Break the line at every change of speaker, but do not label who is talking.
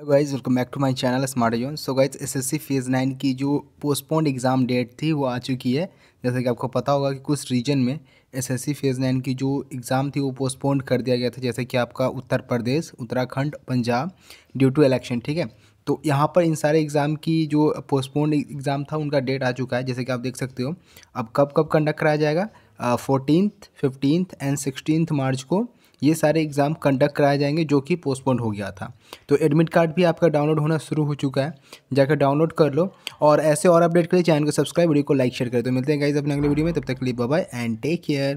hello guys welcome back to my channel smart zone so guys SSC phase nine की जो postponed exam date थी वो आ चुकी है जैसे कि आपको पता होगा कि कुछ रीजन में एसएससी फेज़ नाइन की जो एग्ज़ाम थी वो पोस्टपोन्ड कर दिया गया था जैसे कि आपका Uttar Pradesh Uttarakhand Punjab due to election ठीक है तो यहाँ पर इन सारे एग्ज़ाम की जो पोस्टपोन्ड एग्ज़ाम था उनका डेट आ चुका है जैसे कि आप देख सकते हो अब कब कब कंडक्ट कराया जाएगा fourteenth fifteenth and sixteenth March को ये सारे एग्ज़ाम कंडक्ट कराए जाएंगे जो कि पोस्टपोन हो गया था तो एडमिट कार्ड भी आपका डाउनलोड होना शुरू हो चुका है जाकर डाउनलोड कर लो और ऐसे और अपडेट के लिए चैनल को सब्सक्राइब वीडियो को लाइक शेयर करें तो मिलते हैं गाइज अपने अगले वीडियो में तब तक लिए बाय एंड टेक केयर